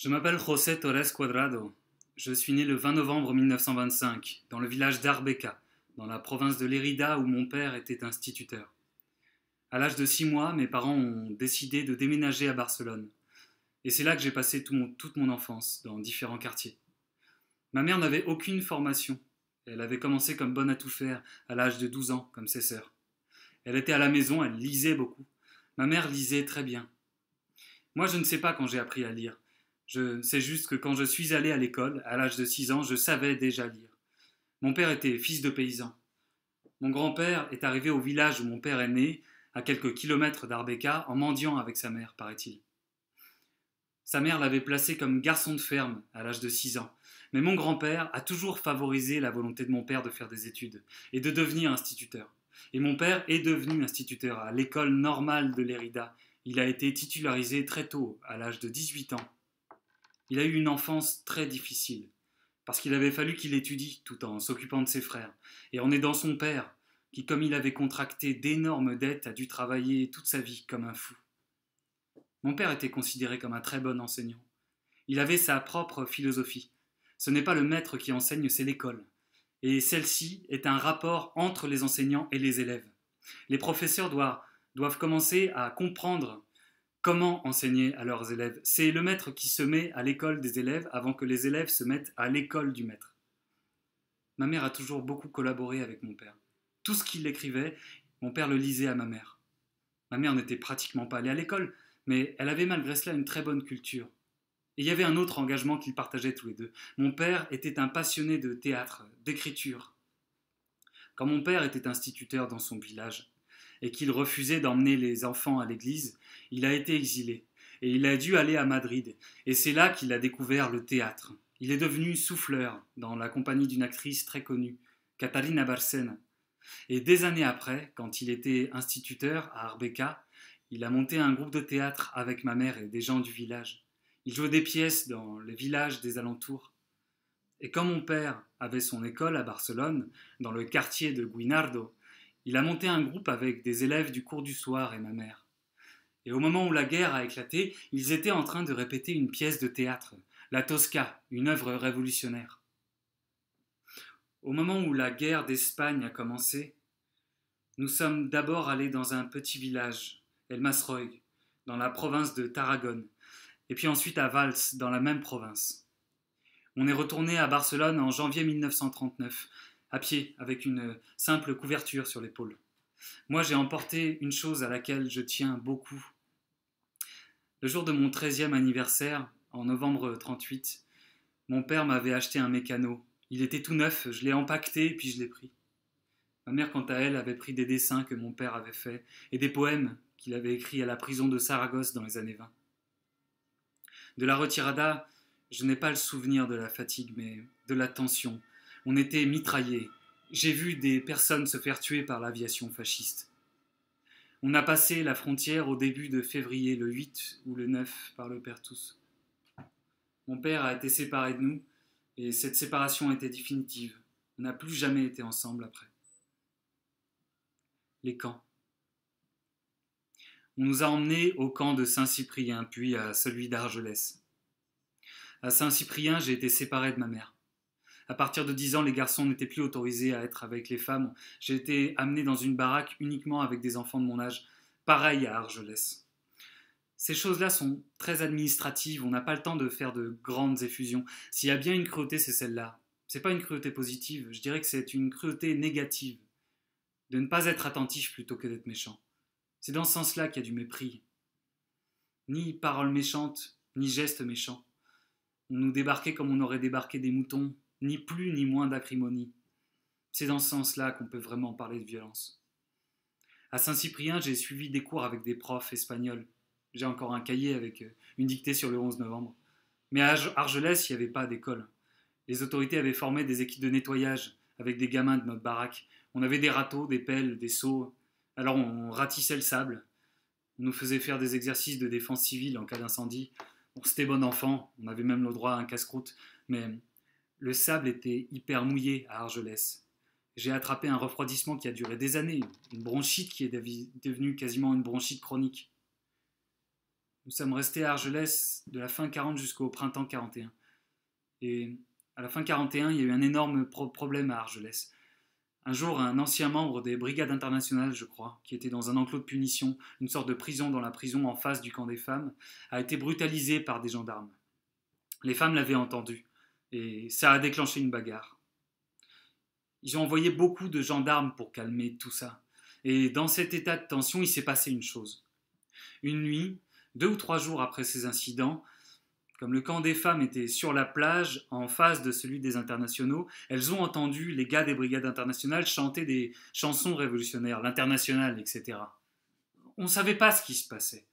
Je m'appelle José Torres Cuadrado. Je suis né le 20 novembre 1925 dans le village d'Arbeca, dans la province de Lérida où mon père était instituteur. À l'âge de six mois, mes parents ont décidé de déménager à Barcelone. Et c'est là que j'ai passé toute mon enfance, dans différents quartiers. Ma mère n'avait aucune formation. Elle avait commencé comme bonne à tout faire à l'âge de 12 ans, comme ses sœurs. Elle était à la maison, elle lisait beaucoup. Ma mère lisait très bien. Moi, je ne sais pas quand j'ai appris à lire. Je sais juste que quand je suis allé à l'école, à l'âge de 6 ans, je savais déjà lire. Mon père était fils de paysan. Mon grand-père est arrivé au village où mon père est né, à quelques kilomètres d'Arbeka, en mendiant avec sa mère, paraît-il. Sa mère l'avait placé comme garçon de ferme à l'âge de 6 ans. Mais mon grand-père a toujours favorisé la volonté de mon père de faire des études et de devenir instituteur. Et mon père est devenu instituteur à l'école normale de Lérida. Il a été titularisé très tôt, à l'âge de 18 ans. Il a eu une enfance très difficile, parce qu'il avait fallu qu'il étudie tout en s'occupant de ses frères, et en aidant son père, qui, comme il avait contracté d'énormes dettes, a dû travailler toute sa vie comme un fou. Mon père était considéré comme un très bon enseignant. Il avait sa propre philosophie. Ce n'est pas le maître qui enseigne, c'est l'école. Et celle-ci est un rapport entre les enseignants et les élèves. Les professeurs doivent, doivent commencer à comprendre Comment enseigner à leurs élèves C'est le maître qui se met à l'école des élèves avant que les élèves se mettent à l'école du maître. Ma mère a toujours beaucoup collaboré avec mon père. Tout ce qu'il écrivait, mon père le lisait à ma mère. Ma mère n'était pratiquement pas allée à l'école, mais elle avait malgré cela une très bonne culture. Et il y avait un autre engagement qu'ils partageaient tous les deux. Mon père était un passionné de théâtre, d'écriture. Quand mon père était instituteur dans son village, et qu'il refusait d'emmener les enfants à l'église, il a été exilé et il a dû aller à Madrid. Et c'est là qu'il a découvert le théâtre. Il est devenu souffleur dans la compagnie d'une actrice très connue, Catalina Barcena. Et des années après, quand il était instituteur à Arbeca, il a monté un groupe de théâtre avec ma mère et des gens du village. Il jouait des pièces dans les villages des alentours. Et quand mon père avait son école à Barcelone, dans le quartier de Guinardo, il a monté un groupe avec des élèves du cours du soir et ma mère. Et au moment où la guerre a éclaté, ils étaient en train de répéter une pièce de théâtre, La Tosca, une œuvre révolutionnaire. Au moment où la guerre d'Espagne a commencé, nous sommes d'abord allés dans un petit village, El Masroig, dans la province de Tarragone, et puis ensuite à Valls, dans la même province. On est retourné à Barcelone en janvier 1939, à pied, avec une simple couverture sur l'épaule. Moi, j'ai emporté une chose à laquelle je tiens beaucoup. Le jour de mon 13e anniversaire, en novembre 38, mon père m'avait acheté un mécano. Il était tout neuf, je l'ai empaqueté puis je l'ai pris. Ma mère, quant à elle, avait pris des dessins que mon père avait faits et des poèmes qu'il avait écrits à la prison de Saragosse dans les années 20. De la retirada, je n'ai pas le souvenir de la fatigue, mais de la tension, on était mitraillés. J'ai vu des personnes se faire tuer par l'aviation fasciste. On a passé la frontière au début de février, le 8 ou le 9, par le père Tous. Mon père a été séparé de nous, et cette séparation était définitive. On n'a plus jamais été ensemble après. Les camps. On nous a emmenés au camp de Saint-Cyprien, puis à celui d'Argelès. À Saint-Cyprien, j'ai été séparé de ma mère. À partir de 10 ans, les garçons n'étaient plus autorisés à être avec les femmes. J'ai été amené dans une baraque uniquement avec des enfants de mon âge. Pareil à Argelès. Ces choses-là sont très administratives, on n'a pas le temps de faire de grandes effusions. S'il y a bien une cruauté, c'est celle-là. C'est pas une cruauté positive, je dirais que c'est une cruauté négative. De ne pas être attentif plutôt que d'être méchant. C'est dans ce sens-là qu'il y a du mépris. Ni paroles méchantes, ni gestes méchants. On nous débarquait comme on aurait débarqué des moutons, ni plus ni moins d'acrimonie. C'est dans ce sens-là qu'on peut vraiment parler de violence. À Saint-Cyprien, j'ai suivi des cours avec des profs espagnols. J'ai encore un cahier avec euh, une dictée sur le 11 novembre. Mais à Argelès, il n'y avait pas d'école. Les autorités avaient formé des équipes de nettoyage avec des gamins de notre baraque. On avait des râteaux, des pelles, des seaux. Alors on ratissait le sable. On nous faisait faire des exercices de défense civile en cas d'incendie. On C'était bon enfant. On avait même le droit à un casse-croûte. Mais le sable était hyper mouillé à Argelès. J'ai attrapé un refroidissement qui a duré des années, une bronchite qui est devenue quasiment une bronchite chronique. Nous sommes restés à Argelès de la fin 40 jusqu'au printemps 41. Et à la fin 41, il y a eu un énorme problème à Argelès. Un jour, un ancien membre des brigades internationales, je crois, qui était dans un enclos de punition, une sorte de prison dans la prison en face du camp des femmes, a été brutalisé par des gendarmes. Les femmes l'avaient entendu. Et ça a déclenché une bagarre. Ils ont envoyé beaucoup de gendarmes pour calmer tout ça. Et dans cet état de tension, il s'est passé une chose. Une nuit, deux ou trois jours après ces incidents, comme le camp des femmes était sur la plage, en face de celui des internationaux, elles ont entendu les gars des brigades internationales chanter des chansons révolutionnaires, l'international, etc. On ne savait pas ce qui se passait.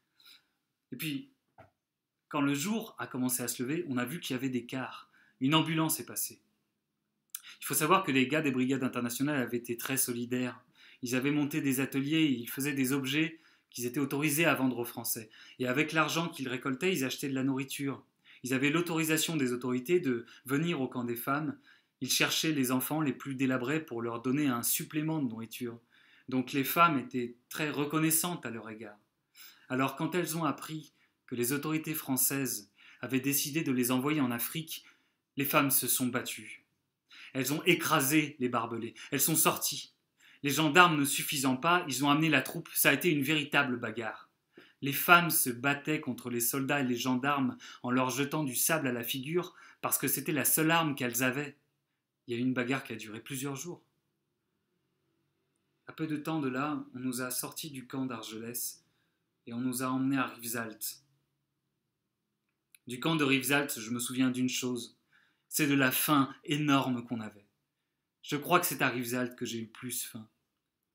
Et puis, quand le jour a commencé à se lever, on a vu qu'il y avait des cars une ambulance est passée. Il faut savoir que les gars des brigades internationales avaient été très solidaires. Ils avaient monté des ateliers, ils faisaient des objets qu'ils étaient autorisés à vendre aux Français. Et avec l'argent qu'ils récoltaient, ils achetaient de la nourriture. Ils avaient l'autorisation des autorités de venir au camp des femmes. Ils cherchaient les enfants les plus délabrés pour leur donner un supplément de nourriture. Donc les femmes étaient très reconnaissantes à leur égard. Alors quand elles ont appris que les autorités françaises avaient décidé de les envoyer en Afrique les femmes se sont battues. Elles ont écrasé les barbelés. Elles sont sorties. Les gendarmes ne suffisant pas, ils ont amené la troupe. Ça a été une véritable bagarre. Les femmes se battaient contre les soldats et les gendarmes en leur jetant du sable à la figure parce que c'était la seule arme qu'elles avaient. Il y a eu une bagarre qui a duré plusieurs jours. À peu de temps de là, on nous a sortis du camp d'Argelès et on nous a emmenés à Rivesaltes. Du camp de Rivesaltes, je me souviens d'une chose c'est de la faim énorme qu'on avait. Je crois que c'est à Rivesalt que j'ai eu plus faim.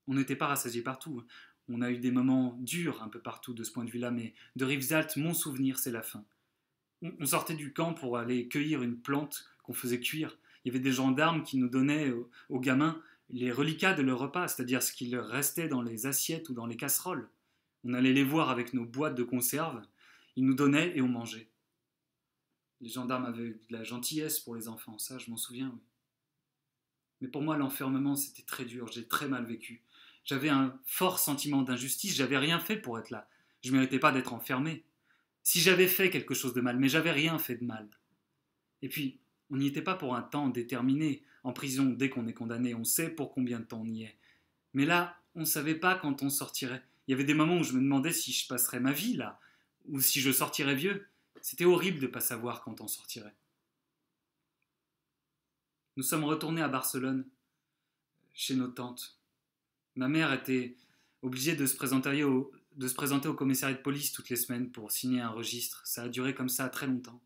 On n'était pas rassasiés partout. Hein. On a eu des moments durs un peu partout de ce point de vue-là, mais de Rivesalt, mon souvenir, c'est la faim. On sortait du camp pour aller cueillir une plante qu'on faisait cuire. Il y avait des gendarmes qui nous donnaient euh, aux gamins les reliquats de leur repas, c'est-à-dire ce leur restait dans les assiettes ou dans les casseroles. On allait les voir avec nos boîtes de conserve. Ils nous donnaient et on mangeait. Les gendarmes avaient de la gentillesse pour les enfants, ça je m'en souviens. Mais pour moi, l'enfermement, c'était très dur, j'ai très mal vécu. J'avais un fort sentiment d'injustice, j'avais rien fait pour être là. Je ne méritais pas d'être enfermé. Si j'avais fait quelque chose de mal, mais j'avais rien fait de mal. Et puis, on n'y était pas pour un temps déterminé. En prison, dès qu'on est condamné, on sait pour combien de temps on y est. Mais là, on ne savait pas quand on sortirait. Il y avait des moments où je me demandais si je passerais ma vie là, ou si je sortirais vieux. C'était horrible de ne pas savoir quand on sortirait. Nous sommes retournés à Barcelone, chez nos tantes. Ma mère était obligée de se présenter au, de se présenter au commissariat de police toutes les semaines pour signer un registre. Ça a duré comme ça très longtemps.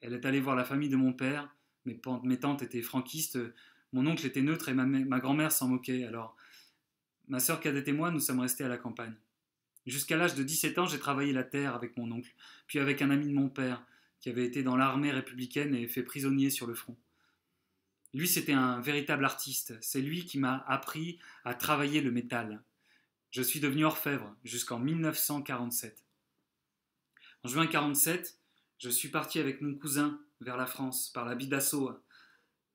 Elle est allée voir la famille de mon père. Mes, mes tantes étaient franquistes, mon oncle était neutre et ma, grand-mère s'en moquait. Alors, ma sœur cadette et moi, nous sommes restés à la campagne. Jusqu'à l'âge de 17 ans, j'ai travaillé la terre avec mon oncle, puis avec un ami de mon père, qui avait été dans l'armée républicaine et fait prisonnier sur le front. Lui, c'était un véritable artiste. C'est lui qui m'a appris à travailler le métal. Je suis devenu orfèvre jusqu'en 1947. En juin 1947, je suis parti avec mon cousin vers la France par la d'assaut,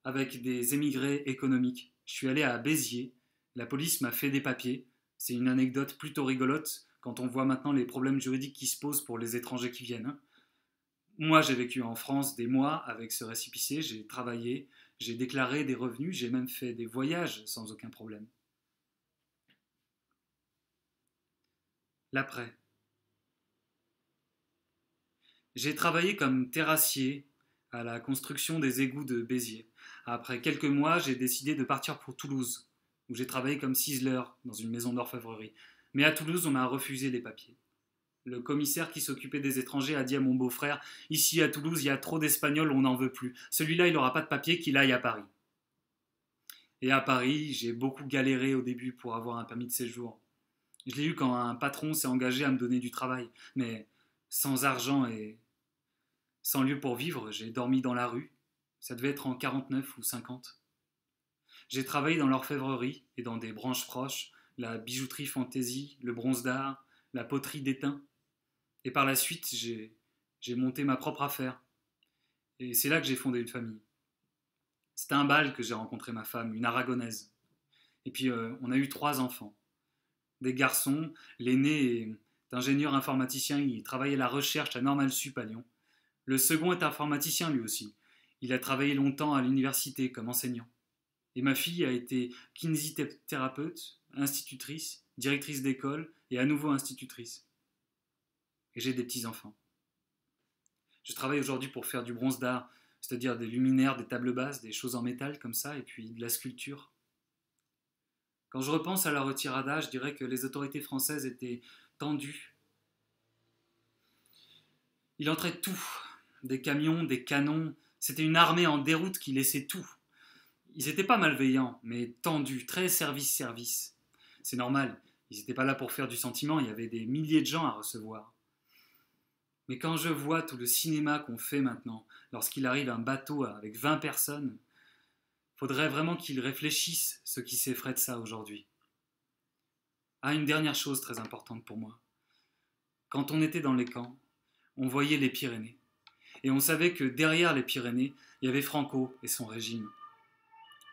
avec des émigrés économiques. Je suis allé à Béziers. La police m'a fait des papiers. C'est une anecdote plutôt rigolote quand on voit maintenant les problèmes juridiques qui se posent pour les étrangers qui viennent. Hein. Moi, j'ai vécu en France des mois avec ce récipicier. j'ai travaillé, j'ai déclaré des revenus, j'ai même fait des voyages sans aucun problème. L'après. J'ai travaillé comme terrassier à la construction des égouts de Béziers. Après quelques mois, j'ai décidé de partir pour Toulouse, où j'ai travaillé comme ciseleur dans une maison d'orfèvrerie. Mais à Toulouse, on m'a refusé les papiers. Le commissaire qui s'occupait des étrangers a dit à mon beau-frère Ici à Toulouse, il y a trop d'Espagnols, on n'en veut plus. Celui-là, il n'aura pas de papier, qu'il aille à Paris. Et à Paris, j'ai beaucoup galéré au début pour avoir un permis de séjour. Je l'ai eu quand un patron s'est engagé à me donner du travail, mais sans argent et sans lieu pour vivre, j'ai dormi dans la rue. Ça devait être en 49 ou 50. J'ai travaillé dans l'orfèvrerie et dans des branches proches, la bijouterie fantaisie, le bronze d'art, la poterie d'étain. Et par la suite, j'ai monté ma propre affaire. Et c'est là que j'ai fondé une famille. C'était un bal que j'ai rencontré ma femme, une aragonaise. Et puis, euh, on a eu trois enfants. Des garçons, l'aîné est ingénieur informaticien, il travaillait la recherche à Normal Sup à Lyon. Le second est informaticien lui aussi. Il a travaillé longtemps à l'université comme enseignant. Et ma fille a été kinésithérapeute, institutrice, directrice d'école et à nouveau institutrice. Et j'ai des petits-enfants. Je travaille aujourd'hui pour faire du bronze d'art, c'est-à-dire des luminaires, des tables basses, des choses en métal comme ça, et puis de la sculpture. Quand je repense à la retirada, je dirais que les autorités françaises étaient tendues. Il entrait tout, des camions, des canons, c'était une armée en déroute qui laissait tout ils n'étaient pas malveillants, mais tendus, très service-service. C'est normal, ils n'étaient pas là pour faire du sentiment, il y avait des milliers de gens à recevoir. Mais quand je vois tout le cinéma qu'on fait maintenant, lorsqu'il arrive un bateau avec 20 personnes, faudrait vraiment qu'ils réfléchissent ce qui s'effraie de ça aujourd'hui. Ah, une dernière chose très importante pour moi. Quand on était dans les camps, on voyait les Pyrénées. Et on savait que derrière les Pyrénées, il y avait Franco et son régime.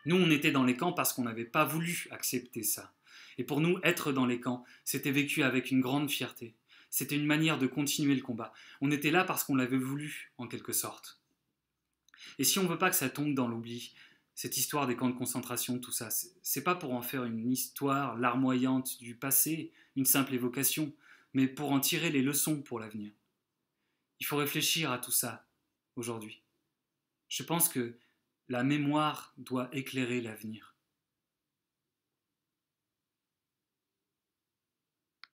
Nous, on était dans les camps parce qu'on n'avait pas voulu accepter ça. Et pour nous, être dans les camps, c'était vécu avec une grande fierté. C'était une manière de continuer le combat. On était là parce qu'on l'avait voulu, en quelque sorte. Et si on ne veut pas que ça tombe dans l'oubli, cette histoire des camps de concentration, tout ça, c'est pas pour en faire une histoire larmoyante du passé, une simple évocation, mais pour en tirer les leçons pour l'avenir. Il faut réfléchir à tout ça aujourd'hui. Je pense que la mémoire doit éclairer l'avenir.